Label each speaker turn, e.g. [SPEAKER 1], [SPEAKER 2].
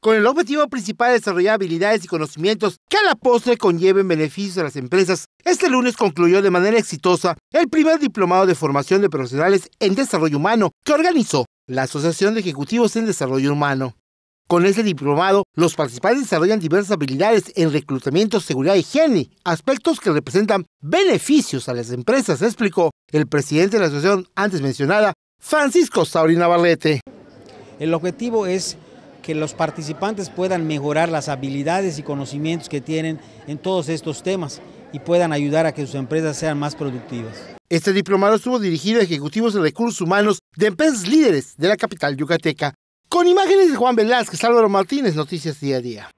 [SPEAKER 1] con el objetivo principal de desarrollar habilidades y conocimientos que a la postre conlleven beneficios a las empresas. Este lunes concluyó de manera exitosa el primer diplomado de formación de profesionales en desarrollo humano que organizó la Asociación de Ejecutivos en Desarrollo Humano. Con este diplomado, los participantes desarrollan diversas habilidades en reclutamiento, seguridad y higiene, aspectos que representan beneficios a las empresas, explicó el presidente de la asociación antes mencionada, Francisco
[SPEAKER 2] Sauri Navarrete. El objetivo es que los participantes puedan mejorar las habilidades y conocimientos que tienen en todos estos temas y puedan ayudar a que sus empresas sean más productivas. Este diplomado
[SPEAKER 1] estuvo dirigido a ejecutivos de recursos humanos de empresas líderes de la capital yucateca. Con imágenes de Juan Velázquez, Álvaro Martínez, Noticias Día a Día.